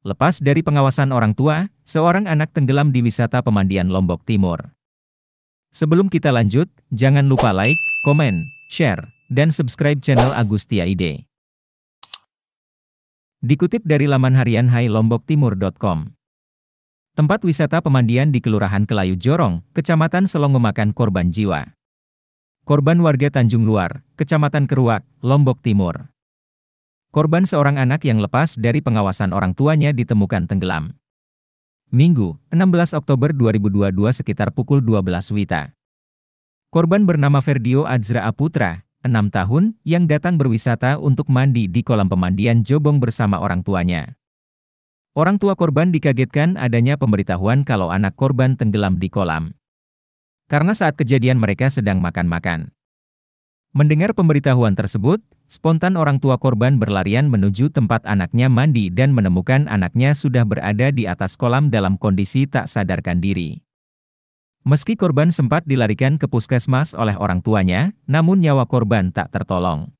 Lepas dari pengawasan orang tua, seorang anak tenggelam di wisata pemandian Lombok Timur. Sebelum kita lanjut, jangan lupa like, komen, share, dan subscribe channel Agustia Ide. Dikutip dari laman harian highlomboktimur.com Tempat wisata pemandian di Kelurahan Kelayu Jorong, Kecamatan Selong memakan korban jiwa. Korban warga Tanjung Luar, Kecamatan Keruak, Lombok Timur. Korban seorang anak yang lepas dari pengawasan orang tuanya ditemukan tenggelam. Minggu, 16 Oktober 2022 sekitar pukul 12 Wita. Korban bernama Ferdio Azra Aputra, 6 tahun, yang datang berwisata untuk mandi di kolam pemandian Jobong bersama orang tuanya. Orang tua korban dikagetkan adanya pemberitahuan kalau anak korban tenggelam di kolam. Karena saat kejadian mereka sedang makan-makan. Mendengar pemberitahuan tersebut, spontan orang tua korban berlarian menuju tempat anaknya mandi dan menemukan anaknya sudah berada di atas kolam dalam kondisi tak sadarkan diri. Meski korban sempat dilarikan ke puskesmas oleh orang tuanya, namun nyawa korban tak tertolong.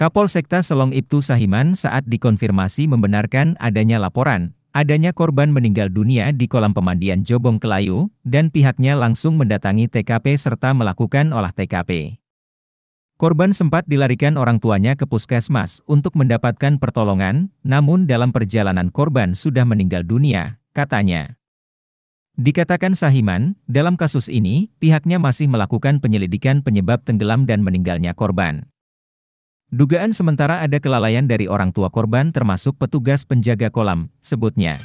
Sekta Selong Ibtu Sahiman saat dikonfirmasi membenarkan adanya laporan, adanya korban meninggal dunia di kolam pemandian Jobong Kelayu, dan pihaknya langsung mendatangi TKP serta melakukan olah TKP. Korban sempat dilarikan orang tuanya ke puskesmas untuk mendapatkan pertolongan, namun dalam perjalanan korban sudah meninggal dunia, katanya. Dikatakan Sahiman, dalam kasus ini, pihaknya masih melakukan penyelidikan penyebab tenggelam dan meninggalnya korban. Dugaan sementara ada kelalaian dari orang tua korban termasuk petugas penjaga kolam, sebutnya.